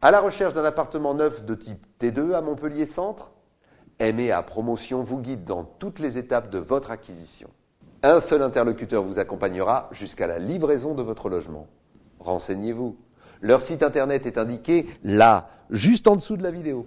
à la recherche d'un appartement neuf de type T2 à Montpellier Centre à Promotion vous guide dans toutes les étapes de votre acquisition. Un seul interlocuteur vous accompagnera jusqu'à la livraison de votre logement. Renseignez-vous. Leur site internet est indiqué là, juste en dessous de la vidéo.